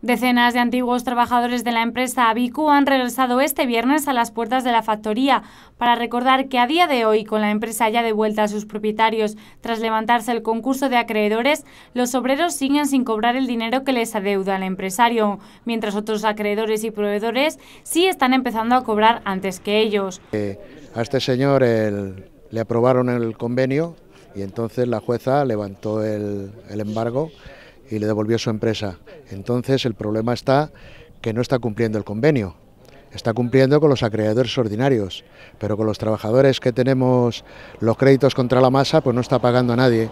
Decenas de antiguos trabajadores de la empresa Abicu han regresado este viernes a las puertas de la factoría para recordar que a día de hoy, con la empresa ya de vuelta a sus propietarios tras levantarse el concurso de acreedores, los obreros siguen sin cobrar el dinero que les adeuda el empresario, mientras otros acreedores y proveedores sí están empezando a cobrar antes que ellos. Eh, a este señor le aprobaron el convenio y entonces la jueza levantó el embargo y le devolvió su empresa. Entonces el problema está que no está cumpliendo el convenio. Está cumpliendo con los acreedores ordinarios, pero con los trabajadores que tenemos los créditos contra la masa, pues no está pagando a nadie.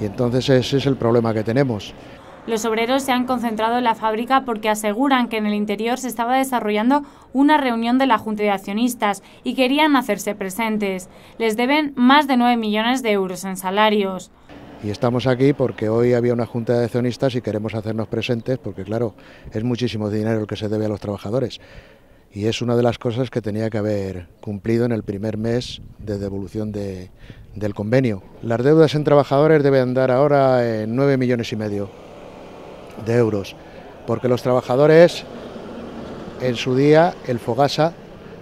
Y entonces ese es el problema que tenemos. Los obreros se han concentrado en la fábrica porque aseguran que en el interior se estaba desarrollando una reunión de la Junta de Accionistas y querían hacerse presentes. Les deben más de 9 millones de euros en salarios. Y estamos aquí porque hoy había una junta de accionistas y queremos hacernos presentes porque, claro, es muchísimo dinero el que se debe a los trabajadores. Y es una de las cosas que tenía que haber cumplido en el primer mes de devolución del convenio. Las deudas en trabajadores deben andar ahora en 9 millones y medio de euros, porque los trabajadores en su día, el Fogasa,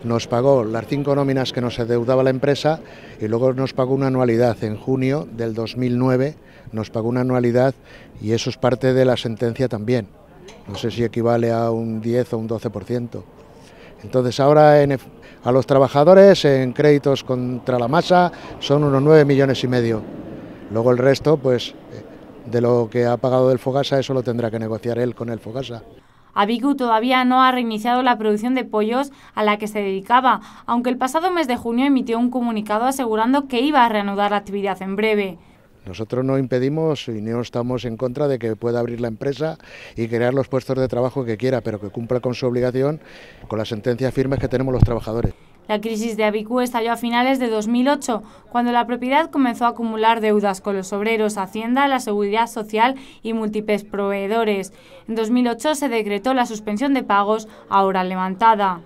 nos pagó las cinco nóminas que nos endeudaba la empresa y luego nos pagó una anualidad. En junio del 2009 nos pagó una anualidad y eso es parte de la sentencia también. No sé si equivale a un 10 o un 12%. Entonces ahora a los trabajadores en créditos contra la masa son unos 9 millones y medio. Luego el resto, pues eh, de lo que ha pagado el Fogasa, eso lo tendrá que negociar él con el Fogasa. Abigu todavía no ha reiniciado la producción de pollos a la que se dedicaba, aunque el pasado mes de junio emitió un comunicado asegurando que iba a reanudar la actividad en breve. Nosotros no impedimos y no estamos en contra de que pueda abrir la empresa y crear los puestos de trabajo que quiera, pero que cumpla con su obligación, con las sentencias firmes que tenemos los trabajadores. La crisis de Abicú estalló a finales de 2008, cuando la propiedad comenzó a acumular deudas con los obreros, Hacienda, la Seguridad Social y múltiples proveedores. En 2008 se decretó la suspensión de pagos, ahora levantada.